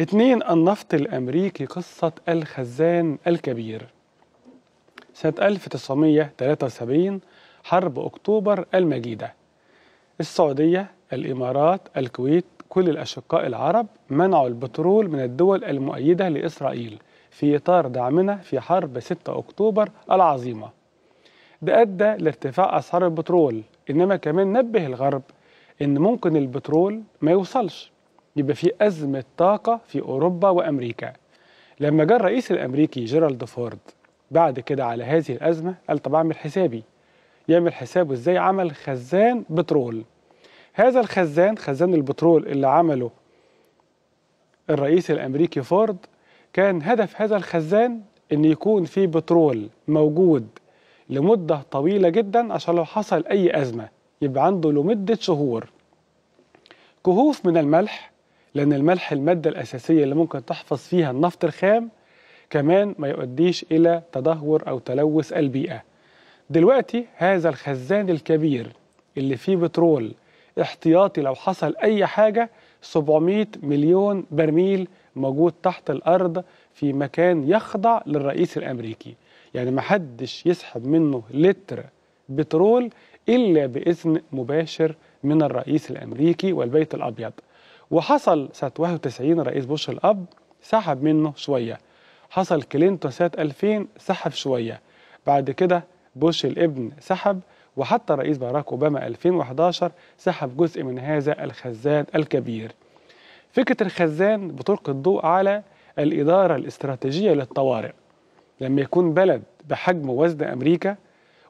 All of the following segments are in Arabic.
اتنين النفط الأمريكي قصة الخزان الكبير سنة 1973 حرب أكتوبر المجيدة السعودية الإمارات الكويت كل الأشقاء العرب منعوا البترول من الدول المؤيدة لإسرائيل في إطار دعمنا في حرب 6 أكتوبر العظيمة ده أدى لارتفاع أسعار البترول إنما كمان نبه الغرب إن ممكن البترول ما يوصلش يبقى في أزمة طاقة في أوروبا وأمريكا لما جاء الرئيس الأمريكي جيرالد فورد بعد كده على هذه الأزمة قال طب أعمل حسابي يعمل حسابه إزاي عمل خزان بترول هذا الخزان خزان البترول اللي عمله الرئيس الأمريكي فورد كان هدف هذا الخزان أن يكون في بترول موجود لمدة طويلة جدا عشان لو حصل أي أزمة يبقى عنده لمدة شهور كهوف من الملح لأن الملح المادة الأساسية اللي ممكن تحفظ فيها النفط الخام كمان ما يؤديش إلى تدهور أو تلوث البيئة دلوقتي هذا الخزان الكبير اللي فيه بترول احتياطي لو حصل أي حاجة 700 مليون برميل موجود تحت الأرض في مكان يخضع للرئيس الأمريكي يعني محدش يسحب منه لتر بترول إلا بإذن مباشر من الرئيس الأمريكي والبيت الأبيض وحصل سنة 91 رئيس بوش الأب سحب منه شوية حصل كلينتون سنة 2000 سحب شوية بعد كده بوش الابن سحب وحتى رئيس باراك أوباما 2011 سحب جزء من هذا الخزان الكبير فكرة الخزان بتلقي الضوء على الإدارة الاستراتيجية للطوارئ لما يكون بلد بحجم وزن أمريكا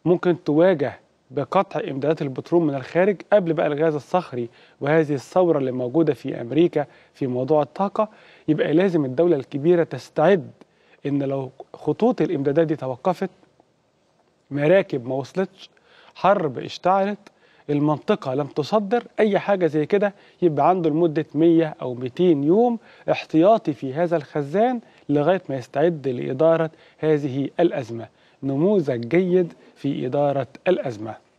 ممكن تواجه بقطع امدادات البترول من الخارج قبل بقى الغاز الصخري وهذه الثوره اللي موجوده في امريكا في موضوع الطاقه يبقى لازم الدوله الكبيره تستعد ان لو خطوط الامدادات دي توقفت مراكب ما وصلتش حرب اشتعلت المنطقة لم تصدر أي حاجة زي كده يبقى عنده لمدة 100 أو 200 يوم احتياطي في هذا الخزان لغاية ما يستعد لإدارة هذه الأزمة نموذج جيد في إدارة الأزمة